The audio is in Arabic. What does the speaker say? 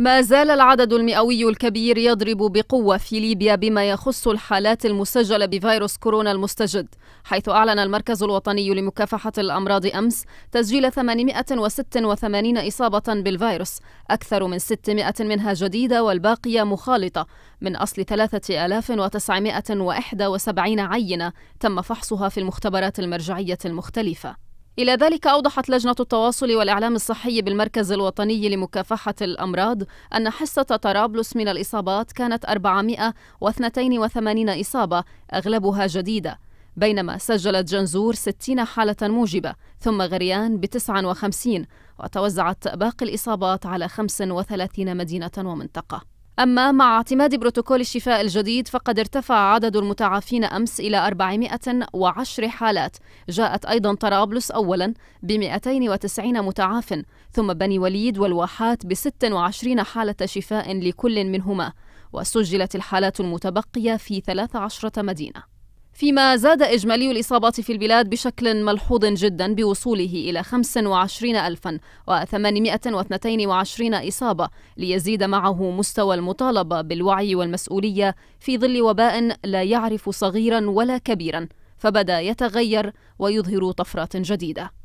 ما زال العدد المئوي الكبير يضرب بقوة في ليبيا بما يخص الحالات المسجلة بفيروس كورونا المستجد حيث أعلن المركز الوطني لمكافحة الأمراض أمس تسجيل 886 إصابة بالفيروس أكثر من 600 منها جديدة والباقية مخالطة من أصل 3971 عينة تم فحصها في المختبرات المرجعية المختلفة إلى ذلك أوضحت لجنة التواصل والإعلام الصحي بالمركز الوطني لمكافحة الأمراض أن حصة طرابلس من الإصابات كانت 482 إصابة أغلبها جديدة بينما سجلت جنزور 60 حالة موجبة ثم غريان ب 59 وتوزعت باقي الإصابات على 35 مدينة ومنطقة أما مع اعتماد بروتوكول الشفاء الجديد فقد ارتفع عدد المتعافين أمس إلى 410 حالات جاءت أيضا طرابلس أولا ب 290 متعاف ثم بني وليد والواحات ب 26 حالة شفاء لكل منهما وسجلت الحالات المتبقية في 13 مدينة فيما زاد إجمالي الإصابات في البلاد بشكل ملحوظ جدا بوصوله إلى 25822 إصابة ليزيد معه مستوى المطالبة بالوعي والمسؤولية في ظل وباء لا يعرف صغيرا ولا كبيرا فبدا يتغير ويظهر طفرات جديده